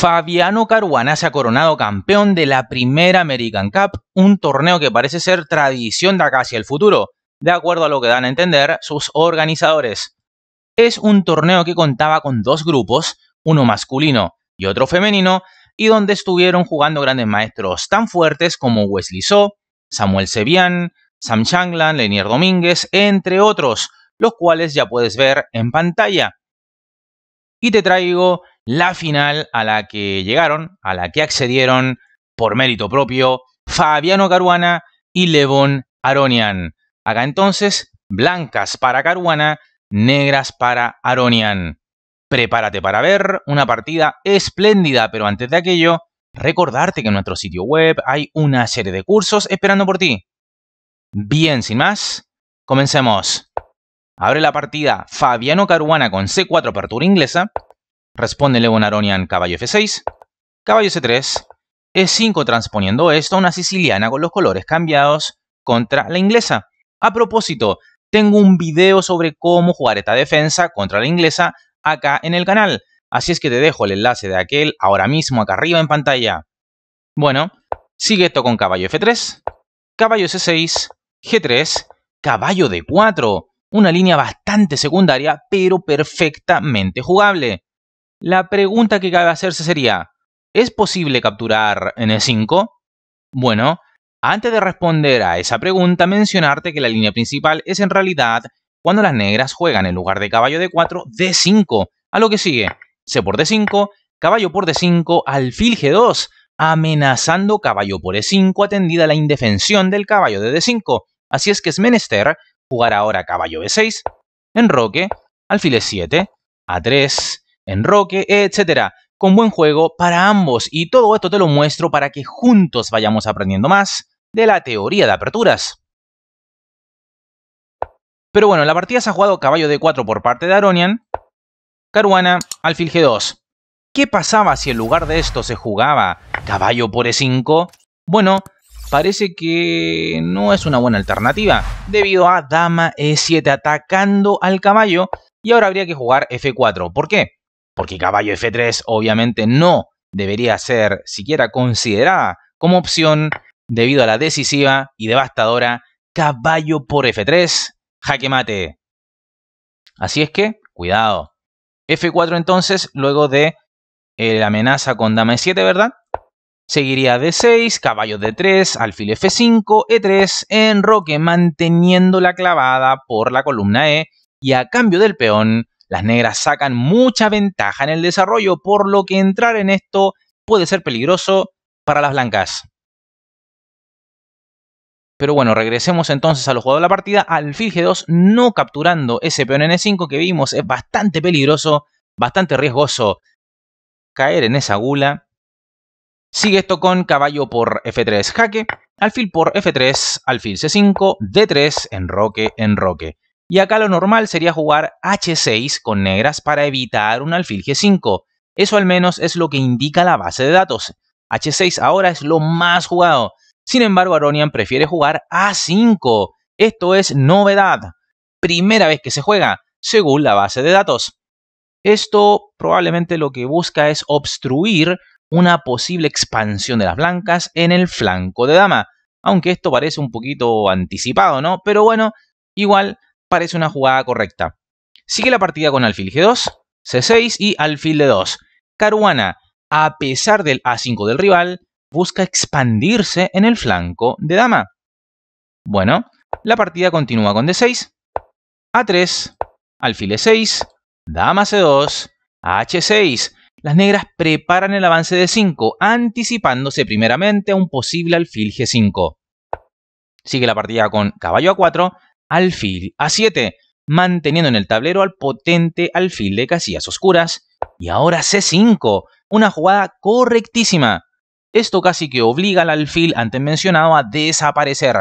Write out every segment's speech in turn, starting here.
Fabiano Caruana se ha coronado campeón de la primera American Cup, un torneo que parece ser tradición de acá hacia el futuro, de acuerdo a lo que dan a entender sus organizadores. Es un torneo que contaba con dos grupos, uno masculino y otro femenino, y donde estuvieron jugando grandes maestros tan fuertes como Wesley So, Samuel Sevian, Sam Changlan, Lenier Domínguez, entre otros, los cuales ya puedes ver en pantalla. Y te traigo la final a la que llegaron, a la que accedieron por mérito propio Fabiano Caruana y Levon Aronian. Acá entonces, blancas para Caruana, negras para Aronian. Prepárate para ver una partida espléndida, pero antes de aquello, recordarte que en nuestro sitio web hay una serie de cursos esperando por ti. Bien, sin más, comencemos. Abre la partida Fabiano Caruana con C4 apertura inglesa, Responde León Aronian caballo f6, caballo c3, e5 transponiendo esto a una siciliana con los colores cambiados contra la inglesa. A propósito, tengo un video sobre cómo jugar esta defensa contra la inglesa acá en el canal, así es que te dejo el enlace de aquel ahora mismo acá arriba en pantalla. Bueno, sigue esto con caballo f3, caballo c6, g3, caballo d4, una línea bastante secundaria pero perfectamente jugable. La pregunta que cabe hacerse sería, ¿es posible capturar en e 5 Bueno, antes de responder a esa pregunta, mencionarte que la línea principal es en realidad cuando las negras juegan en lugar de caballo D4, D5, a lo que sigue, C por D5, caballo por D5, alfil G2, amenazando caballo por E5 atendida la indefensión del caballo de D5, así es que es menester jugar ahora caballo B6, enroque, alfil E7, A3, roque etcétera, con buen juego para ambos y todo esto te lo muestro para que juntos vayamos aprendiendo más de la teoría de aperturas. Pero bueno, la partida se ha jugado caballo d4 por parte de Aronian, Caruana, alfil g2. ¿Qué pasaba si en lugar de esto se jugaba caballo por e5? Bueno, parece que no es una buena alternativa, debido a dama e7 atacando al caballo y ahora habría que jugar f4. ¿Por qué? porque caballo F3 obviamente no debería ser siquiera considerada como opción debido a la decisiva y devastadora caballo por F3, jaque mate. Así es que, cuidado. F4 entonces, luego de eh, la amenaza con dama E7, ¿verdad? Seguiría D6, caballo D3, alfil F5, E3, enroque manteniendo la clavada por la columna E y a cambio del peón las negras sacan mucha ventaja en el desarrollo, por lo que entrar en esto puede ser peligroso para las blancas. Pero bueno, regresemos entonces a los jugadores de la partida. Alfil G2 no capturando ese peón en e N5 que vimos es bastante peligroso, bastante riesgoso caer en esa gula. Sigue esto con caballo por F3 jaque, alfil por F3, alfil C5, D3, enroque, enroque. Y acá lo normal sería jugar H6 con negras para evitar un alfil G5. Eso al menos es lo que indica la base de datos. H6 ahora es lo más jugado. Sin embargo, Aronian prefiere jugar A5. Esto es novedad. Primera vez que se juega, según la base de datos. Esto probablemente lo que busca es obstruir una posible expansión de las blancas en el flanco de dama. Aunque esto parece un poquito anticipado, ¿no? Pero bueno, igual parece una jugada correcta. Sigue la partida con alfil G2, C6 y alfil D2. Caruana, a pesar del A5 del rival, busca expandirse en el flanco de dama. Bueno, la partida continúa con D6, A3, alfil E6, dama C2, H6. Las negras preparan el avance de 5, anticipándose primeramente a un posible alfil G5. Sigue la partida con caballo A4, alfil a7, manteniendo en el tablero al potente alfil de casillas oscuras. Y ahora c5, una jugada correctísima. Esto casi que obliga al alfil antes mencionado a desaparecer.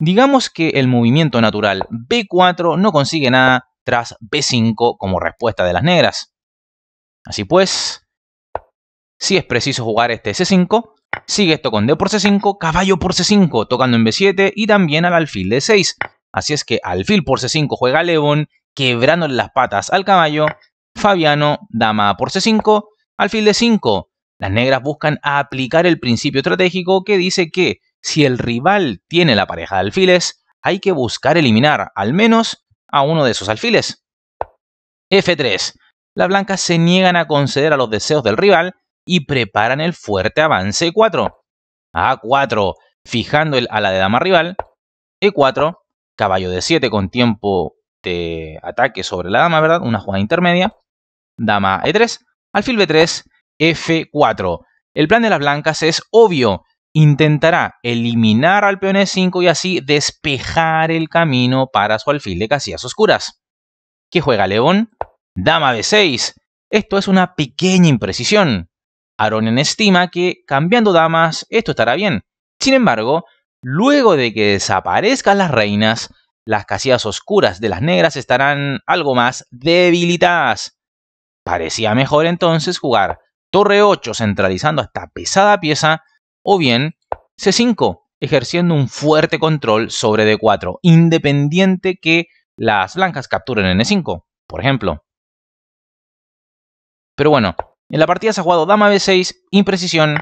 Digamos que el movimiento natural b4 no consigue nada tras b5 como respuesta de las negras. Así pues, si es preciso jugar este c5, sigue esto con d por c5, caballo por c5, tocando en b7 y también al alfil de 6 Así es que alfil por C5 juega Levon, quebrándole las patas al caballo. Fabiano, dama por C5, alfil de 5. Las negras buscan aplicar el principio estratégico que dice que si el rival tiene la pareja de alfiles, hay que buscar eliminar al menos a uno de esos alfiles. F3. Las blancas se niegan a conceder a los deseos del rival y preparan el fuerte avance 4. E A4, fijando el ala de dama rival. E4, caballo de 7 con tiempo de ataque sobre la dama, ¿verdad? Una jugada intermedia. Dama E3, alfil B3, F4. El plan de las blancas es obvio. Intentará eliminar al peón E5 y así despejar el camino para su alfil de casillas oscuras. ¿Qué juega León? Dama B6. Esto es una pequeña imprecisión. Aronen estima que cambiando damas esto estará bien. Sin embargo, Luego de que desaparezcan las reinas, las casillas oscuras de las negras estarán algo más debilitadas. Parecía mejor entonces jugar torre 8 centralizando esta pesada pieza o bien C5 ejerciendo un fuerte control sobre D4, independiente que las blancas capturen en E5, por ejemplo. Pero bueno, en la partida se ha jugado dama B6, imprecisión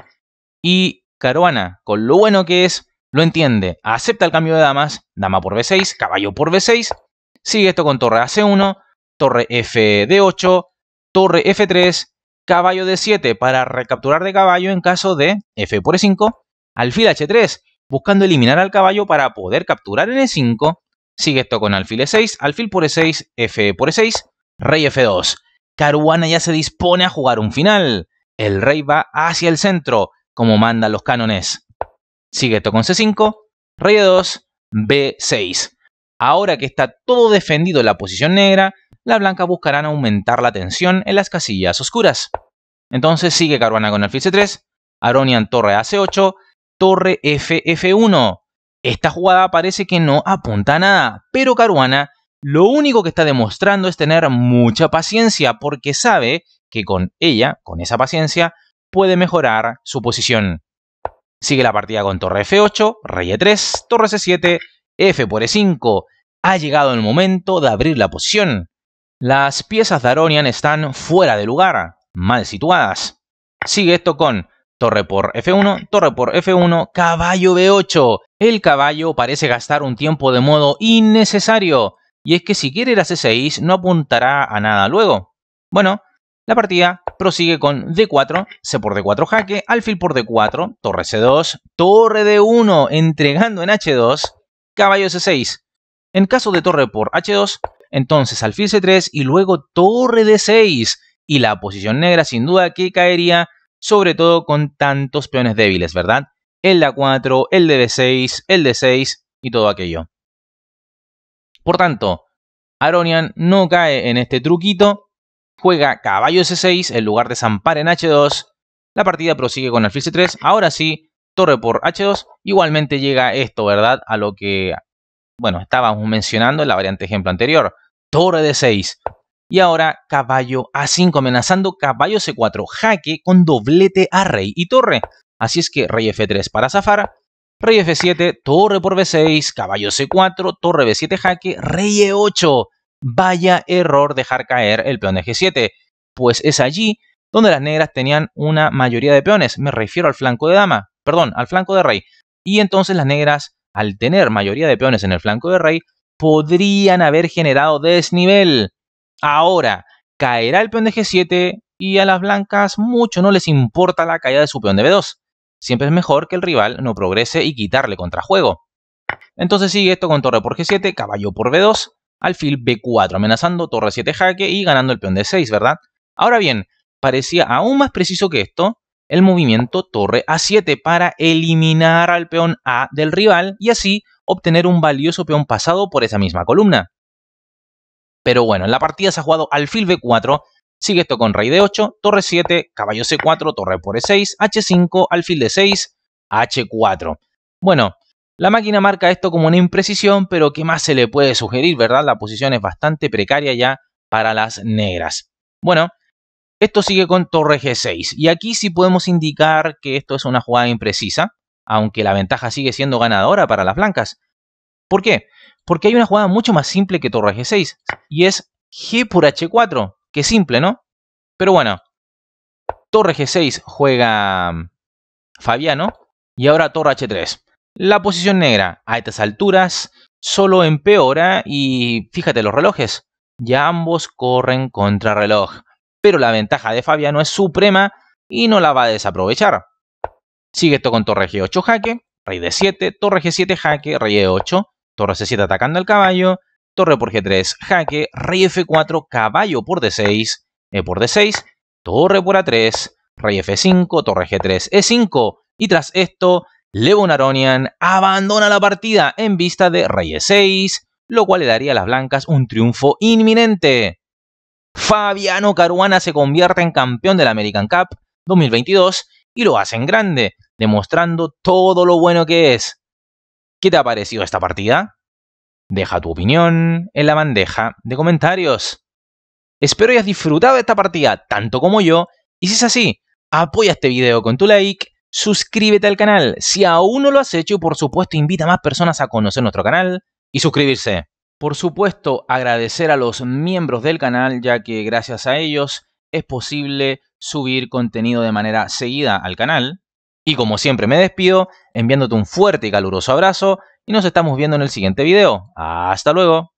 y caruana, con lo bueno que es lo entiende, acepta el cambio de damas, dama por b6, caballo por b6, sigue esto con torre a 1 torre f de 8 torre f3, caballo d7 para recapturar de caballo en caso de f por e5, alfil h3, buscando eliminar al caballo para poder capturar en e5, sigue esto con alfil e6, alfil por e6, f por e6, rey f2. Caruana ya se dispone a jugar un final. El rey va hacia el centro, como mandan los cánones. Sigue esto con C5, rey 2 B6. Ahora que está todo defendido la posición negra, la blanca buscarán aumentar la tensión en las casillas oscuras. Entonces sigue Caruana con alfil C3, Aronian torre AC8, torre FF1. Esta jugada parece que no apunta a nada, pero Caruana lo único que está demostrando es tener mucha paciencia porque sabe que con ella, con esa paciencia, puede mejorar su posición. Sigue la partida con torre F8, rey E3, torre C7, F por E5. Ha llegado el momento de abrir la posición. Las piezas de Aronian están fuera de lugar, mal situadas. Sigue esto con torre por F1, torre por F1, caballo B8. El caballo parece gastar un tiempo de modo innecesario. Y es que si quiere ir a C6 no apuntará a nada luego. Bueno, la partida prosigue con D4, C por D4 jaque, alfil por D4, torre C2, torre D1 entregando en H2, caballo C6. En caso de torre por H2, entonces alfil C3 y luego torre D6. Y la posición negra sin duda que caería, sobre todo con tantos peones débiles, ¿verdad? El a 4 el d 6 el D6 y todo aquello. Por tanto, Aronian no cae en este truquito juega caballo C6 en lugar de zampar en H2. La partida prosigue con alfil C3. Ahora sí, torre por H2. Igualmente llega esto, ¿verdad? A lo que, bueno, estábamos mencionando en la variante ejemplo anterior. Torre D6. Y ahora caballo A5, amenazando caballo C4. Jaque con doblete a rey y torre. Así es que rey F3 para zafar. Rey F7, torre por B6, caballo C4, torre B7 jaque, rey E8. Vaya error dejar caer el peón de G7, pues es allí donde las negras tenían una mayoría de peones, me refiero al flanco de dama, perdón, al flanco de rey. Y entonces las negras, al tener mayoría de peones en el flanco de rey, podrían haber generado desnivel. Ahora, caerá el peón de G7 y a las blancas mucho no les importa la caída de su peón de B2. Siempre es mejor que el rival no progrese y quitarle contrajuego. Entonces sigue esto con torre por G7, caballo por B2, alfil b4, amenazando torre 7 jaque y ganando el peón de 6, ¿verdad? Ahora bien, parecía aún más preciso que esto el movimiento torre a7 para eliminar al peón a del rival y así obtener un valioso peón pasado por esa misma columna. Pero bueno, en la partida se ha jugado alfil b4, sigue esto con rey d8, torre 7, caballo c4, torre por e6, h5, alfil de 6 h4. Bueno, la máquina marca esto como una imprecisión, pero ¿qué más se le puede sugerir, verdad? La posición es bastante precaria ya para las negras. Bueno, esto sigue con torre G6 y aquí sí podemos indicar que esto es una jugada imprecisa, aunque la ventaja sigue siendo ganadora para las blancas. ¿Por qué? Porque hay una jugada mucho más simple que torre G6 y es G por H4, que simple, ¿no? Pero bueno, torre G6 juega mm, Fabiano y ahora torre H3. La posición negra a estas alturas solo empeora y fíjate los relojes, ya ambos corren contra reloj, pero la ventaja de Fabiano es suprema y no la va a desaprovechar. Sigue esto con torre G8 jaque, rey D7, torre G7 jaque, rey E8, torre C7 atacando al caballo, torre por G3 jaque, rey F4, caballo por D6, E por D6, torre por A3, rey F5, torre G3, E5, y tras esto Levon Aronian abandona la partida en vista de Reyes 6, lo cual le daría a las blancas un triunfo inminente. Fabiano Caruana se convierte en campeón del American Cup 2022 y lo hace en grande, demostrando todo lo bueno que es. ¿Qué te ha parecido esta partida? Deja tu opinión en la bandeja de comentarios. Espero hayas disfrutado de esta partida tanto como yo, y si es así, apoya este video con tu like suscríbete al canal. Si aún no lo has hecho, y por supuesto, invita a más personas a conocer nuestro canal y suscribirse. Por supuesto, agradecer a los miembros del canal, ya que gracias a ellos es posible subir contenido de manera seguida al canal. Y como siempre me despido enviándote un fuerte y caluroso abrazo y nos estamos viendo en el siguiente video. Hasta luego.